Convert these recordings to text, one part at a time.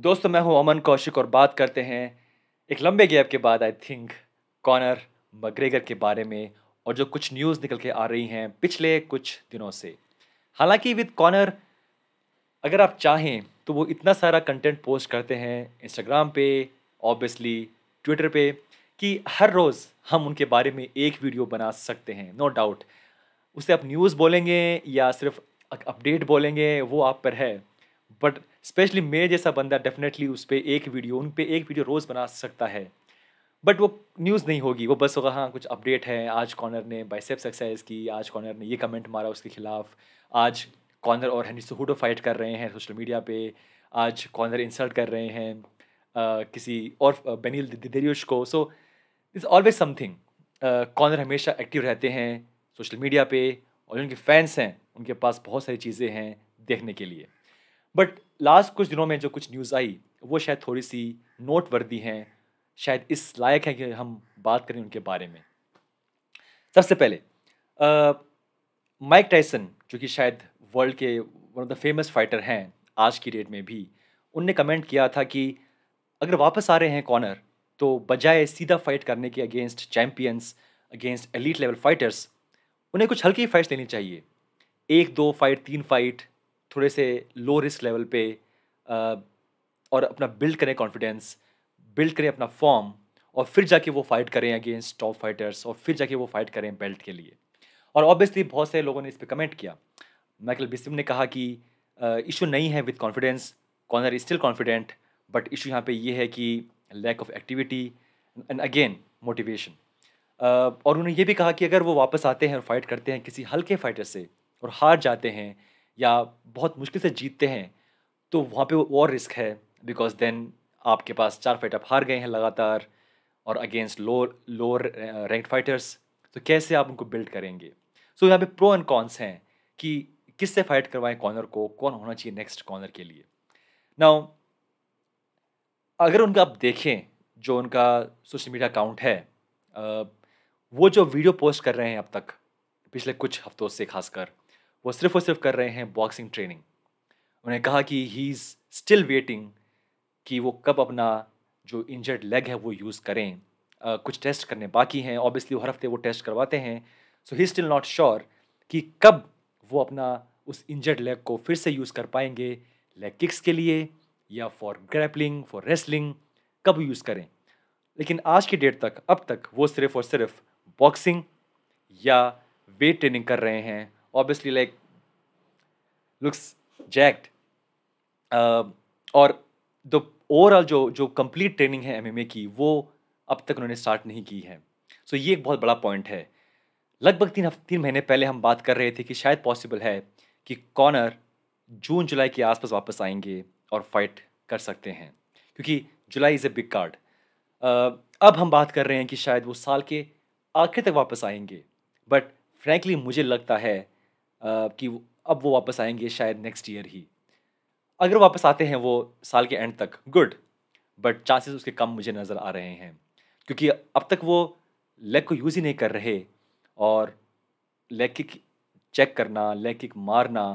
दोस्तों मैं हूं अमन कौशिक और बात करते हैं एक लंबे गैप के बाद आई थिंक कॉनर मग्रेगर के बारे में और जो कुछ न्यूज़ निकल के आ रही हैं पिछले कुछ दिनों से हालांकि विद कॉनर अगर आप चाहें तो वो इतना सारा कंटेंट पोस्ट करते हैं इंस्टाग्राम पे ऑब्वियसली ट्विटर पे कि हर रोज़ हम उनके बारे में एक वीडियो बना सकते हैं नो no डाउट उसे आप न्यूज़ बोलेंगे या सिर्फ अपडेट बोलेंगे वो आप पर है बट स्पेशली मेरे जैसा बंदा डेफिनेटली उस पर एक वीडियो उन पर एक वीडियो रोज़ बना सकता है बट वो न्यूज़ नहीं होगी वो बस होगा हाँ कुछ अपडेट है आज कॉर्नर ने बाइसेप्स एक्सरसाइज की आज कॉर्नर ने ये कमेंट मारा उसके खिलाफ आज कॉर्नर और हैनी हुडो फाइट कर रहे हैं सोशल मीडिया पे आज कॉर्नर इंसल्ट कर रहे हैं किसी और बेनिल दिदेरियोश को so it's always something Conor हमेशा एक्टिव रहते हैं सोशल मीडिया पे और उनके फैंस हैं उनके पास बहुत सारी चीज़ें हैं देखने के लिए बट लास्ट कुछ दिनों में जो कुछ न्यूज़ आई वो शायद थोड़ी सी नोट वर्दी हैं शायद इस लायक है कि हम बात करें उनके बारे में सबसे पहले माइक टाइसन जो कि शायद वर्ल्ड के one of the famous fighter हैं आज की डेट में भी उनने कमेंट किया था कि अगर वापस आ रहे हैं कॉनर तो बजाय सीधा फाइट करने के against champions against elite level fighters उन्हें कुछ हल्की फाइट्स लेनी चाहिए एक दो फाइट तीन फाइट थोड़े से लो रिस्क लेवल पे और अपना बिल्ड करें कॉन्फिडेंस बिल्ड करें अपना फॉर्म और फिर जाके वो फाइट करें अगेंस्ट टॉप फाइटर्स और फिर जाके वो फाइट करें बेल्ट के लिए और ऑब्वियसली बहुत से लोगों ने इस पर कमेंट किया माइकल बिस्म ने कहा कि इशू नहीं है with confidence Conor is still confident but issue यहाँ पे ये है कि lack of activity and again motivation और उन्होंने ये भी कहा कि अगर वो वापस आते हैं और फाइट करते हैं किसी हल्के फाइटर से और हार जाते हैं या बहुत मुश्किल से जीतते हैं तो वहाँ पे और रिस्क है बिकॉज देन आपके पास चार फाइटर हार गए हैं लगातार और against lower lower rank fighters तो कैसे आप उनको बिल्ड करेंगे सो so, यहाँ पे प्रो एंड कॉन्स हैं कि किससे फाइट करवाएं कॉर्नर को कौन होना चाहिए नेक्स्ट कॉर्नर के लिए नाउ अगर उनका आप देखें जो उनका सोशल मीडिया अकाउंट है uh, वो जो वीडियो पोस्ट कर रहे हैं अब तक पिछले कुछ हफ्तों से खासकर वो सिर्फ और सिर्फ कर रहे हैं बॉक्सिंग ट्रेनिंग उन्हें कहा कि ही इज़ स्टिल वेटिंग कि वो कब अपना जो इंजर्ड लेग है वो यूज़ करें uh, कुछ टेस्ट करने बाकी हैं ऑब्वियसली हर हफ्ते वो टेस्ट करवाते हैं so he still not sure कि कब वो अपना उस इंजर्ड लेग को फिर से यूज़ कर पाएंगे लेग किक्स के लिए या फॉर ग्रैपलिंग फॉर रेसलिंग कब यूज़ करें लेकिन आज की डेट तक अब तक वो सिर्फ और सिर्फ बॉक्सिंग या वेट ट्रेनिंग कर रहे हैं obviously like looks jacked um, और द ओवरऑल जो जो कंप्लीट ट्रेनिंग है एमएमए की वो अब तक उन्होंने स्टार्ट नहीं की है सो so, ये एक बहुत बड़ा पॉइंट है लगभग तीन हफ्ते तीन महीने पहले हम बात कर रहे थे कि शायद पॉसिबल है कि कॉनर जून जुलाई के आसपास वापस आएंगे और फाइट कर सकते हैं क्योंकि July is a big card अब हम बात कर रहे हैं कि शायद वो साल के आखिर तक वापस आएंगे बट फ्रैंकली मुझे लगता है कि अब वो वापस आएंगे शायद नेक्स्ट ईयर ही अगर वापस आते हैं वो साल के एंड तक गुड बट चांसेस उसके कम मुझे नज़र आ रहे हैं क्योंकि अब तक वो लेग को यूज़ ही नहीं कर रहे और लेग किक चेक करना लेग किक मारना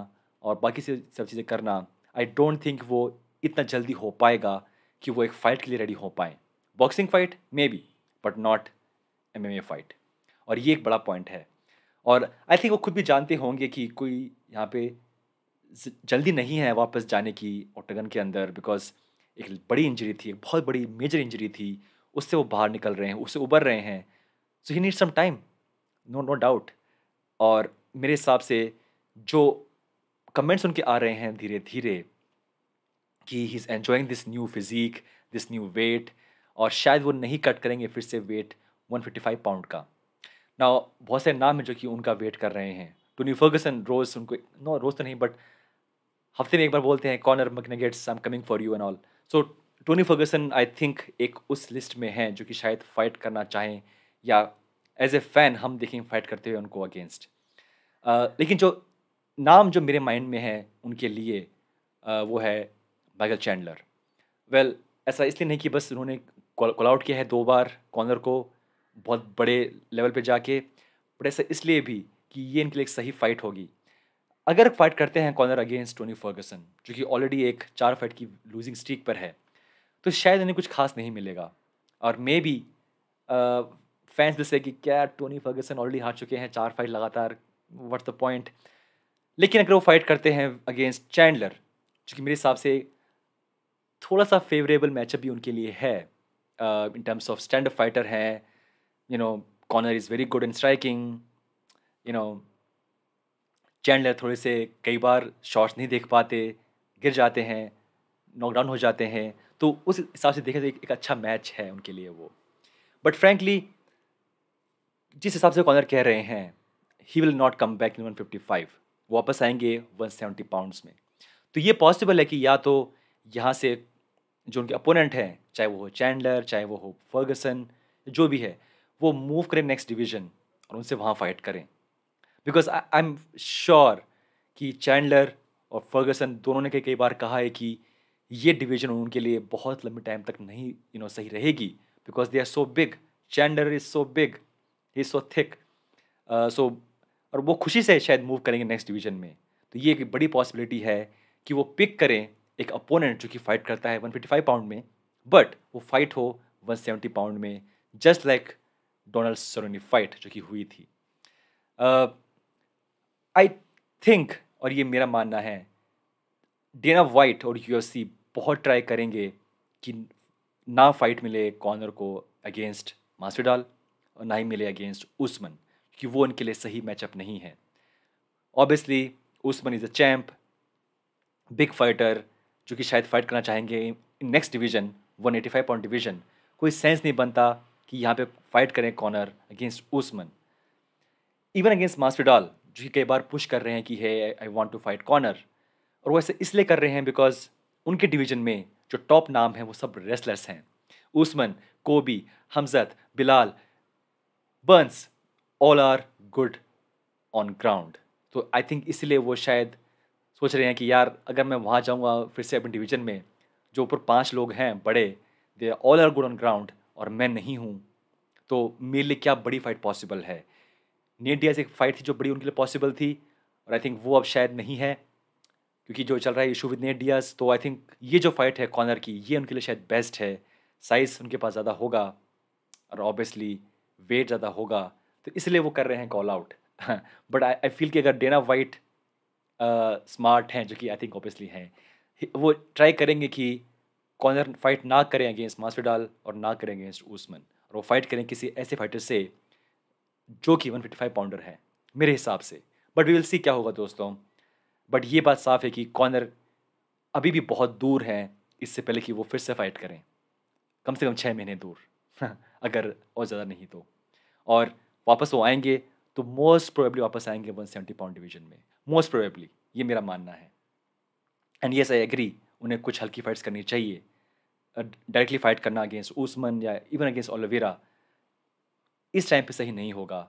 और बाकी से सब चीज़ें करना आई डोंट थिंक वो इतना जल्दी हो पाएगा कि वो एक फ़ाइट के लिए रेडी हो पाएँ boxing fight maybe but not M M A fight और ये एक बड़ा पॉइंट है और आई थिंक वो खुद भी जानते होंगे कि कोई यहाँ पे जल्दी नहीं है वापस जाने की ओक्टागन के अंदर बिकॉज एक बड़ी इंजरी थी एक बहुत बड़ी मेजर इंजरी थी उससे वो बाहर निकल रहे हैं उससे उबर रहे हैं so he need some time no no doubt और मेरे हिसाब से जो कमेंट्स उनके आ रहे हैं धीरे धीरे कि he is enjoying this new physique this new weight और शायद वो नहीं कट करेंगे फिर से वेट 155 पाउंड का ना बहुत से नाम हैं जो कि उनका वेट कर रहे हैं टोनी फर्गसन रोज उनको नो रोज तो नहीं बट हफ्ते में एक बार बोलते हैं Conor McNuggets I am coming for you and all so Tony Ferguson I think एक उस लिस्ट में हैं जो कि शायद फाइट करना चाहें या एज ए फैन हम देखें फाइट करते हुए उनको अगेंस्ट uh, लेकिन जो नाम जो मेरे माइंड में है उनके लिए uh, वो है माइकल चैंडलर वेल ऐसा इसलिए नहीं कि बस उन्होंने कॉल आउट किया है दो बार कॉर्नर को बहुत बड़े लेवल पे जाके बट ऐसा इसलिए भी कि ये इनके लिए एक सही फाइट होगी अगर फाइट करते हैं कॉर्नर अगेंस्ट टोनी फर्गसन जो कि ऑलरेडी एक चार फाइट की लूजिंग स्ट्रीक पर है तो शायद इन्हें कुछ खास नहीं मिलेगा और मे बी फैंस जैसे कि क्या टोनी फर्गसन ऑलरेडी हार चुके हैं चार फाइट लगातार वट द पॉइंट लेकिन अगर वो फाइट करते हैं अगेंस्ट चैंडलर जो कि मेरे हिसाब से थोड़ा सा फेवरेबल मैचअप भी उनके लिए है in terms of stand fighter हैं you know Conor is very good in striking you know Chandler थोड़े से कई बार शॉट्स नहीं देख पाते गिर जाते हैं नॉकडाउन हो जाते हैं तो उस हिसाब से देखें तो एक, एक अच्छा मैच है उनके लिए वो बट फ्रेंकली जिस हिसाब से कॉर्नर कह रहे हैं he will not come back in one fifty five वापस आएंगे वन सेवेंटी पाउंड्स में तो ये पॉसिबल है कि या तो यहाँ से जो उनके अपोनेंट हैं चाहे वो हो चैंडलर चाहे वो हो फर्गसन जो भी है वो मूव करें नेक्स्ट डिवीजन और उनसे वहाँ फाइट करें बिकॉज आई एम श्योर कि चैंडलर और फर्गसन दोनों ने कई बार कहा है कि ये डिवीजन उनके लिए बहुत लंबे टाइम तक नहीं यू नो सही रहेगी because they are so big Chandler is so big is so thick so और वो खुशी से शायद मूव करेंगे नेक्स्ट डिवीजन में तो ये एक बड़ी पॉसिबिलिटी है कि वो पिक करें एक अपोनेंट जो कि फाइट करता है 155 पाउंड में बट वो फाइट हो 170 पाउंड में just like like Donald Cerrone fight जो कि हुई थी आई uh, थिंक और ये मेरा मानना है डेना वाइट और यू बहुत ट्राई करेंगे कि ना फाइट मिले कॉर्नर को अगेंस्ट मास्टरडाल और ना ही मिले अगेंस्ट उस्मन क्योंकि वो उनके लिए सही मैचअप नहीं है obviously Usman is a champ big fighter जो कि शायद फाइट करना चाहेंगे next division 185 eighty five point division कोई सेंस नहीं बनता कि यहाँ पे फाइट करें Conor against Usman even against Masvidal जो कि कई बार पुश कर रहे हैं कि है I want to fight Conor और वो ऐसे इसलिए कर रहे हैं बिकॉज उनके डिवीजन में जो टॉप नाम है वो सब रेसलर्स हैं Usman Colby Khamzat Belal Burns all are good on ground तो आई थिंक इसलिए वो शायद सोच रहे हैं कि यार अगर मैं वहाँ जाऊँगा फिर से अपने डिवीजन में जो ऊपर पाँच लोग हैं बड़े they all are good on ground और मैं नहीं हूँ तो मेरे लिए क्या बड़ी फाइट पॉसिबल है नेट डियाज एक फ़ाइट थी जो बड़ी उनके लिए पॉसिबल थी और आई थिंक वो अब शायद नहीं है क्योंकि जो चल रहा है इशू विद नेट डियाज तो आई थिंक ये जो फाइट है कॉर्नर की ये उनके लिए शायद बेस्ट है साइज़ उनके पास ज़्यादा होगा और ऑब्वियसली वेट ज़्यादा होगा तो इसलिए वो कर रहे हैं call out but I I feel कि अगर डेना वाइट स्मार्ट हैं जो कि आई थिंक ऑब्वियसली हैं वो ट्राई करेंगे कि कॉर्नर फाइट ना करें अगेंस्ट मास्टरडाल और ना करें अगेंस्ट उस्मन और वो फाइट करें किसी ऐसे फाइटर से जो कि 155 पाउंडर है मेरे हिसाब से बट वी विल सी क्या होगा दोस्तों बट ये बात साफ है कि कॉर्नर अभी भी बहुत दूर हैं इससे पहले कि वो फिर से फाइट करें कम से कम छः महीने दूर अगर और ज़्यादा नहीं तो और वापस वो आएंगे तो मोस्ट प्रोबेबली वापस आएंगे 170 पाउंड डिवीजन में मोस्ट प्रोबेबली ये मेरा मानना है एंड येस आई एग्री उन्हें कुछ हल्की फाइट्स करनी चाहिए डायरेक्टली फाइट करना अगेंस्ट उस्मन या इवन अगेंस्ट ओलोवेरा इस टाइम पे सही नहीं होगा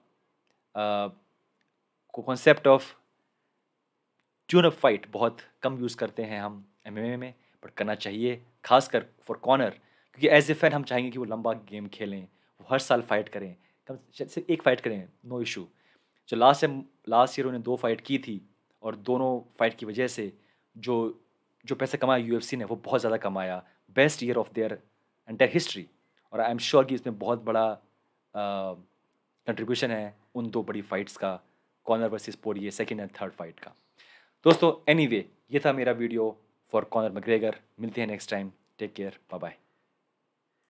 concept of tune up fight बहुत कम यूज़ करते हैं हम एम में बट करना चाहिए खासकर फॉर कॉर्नर क्योंकि एज ए फैन हम चाहेंगे कि वो लंबा गेम खेलें वो हर साल फाइट करें कम से एक फ़ाइट करें नो इशू जो लास्ट टाइम लास्ट ईयर उन्होंने दो फाइट की थी और दोनों फाइट की वजह से जो जो पैसा कमाया यू ने वो बहुत ज़्यादा कमाया best year of their entire history और आई एम श्योर कि इसमें बहुत बड़ा कंट्रीब्यूशन है उन दो बड़ी फाइट्स का Conor versus Poirier second and third fight का दोस्तों एनीवे anyway, ये था मेरा वीडियो फॉर कॉर्नर मग्रेगर मिलते हैं next time take care bye bye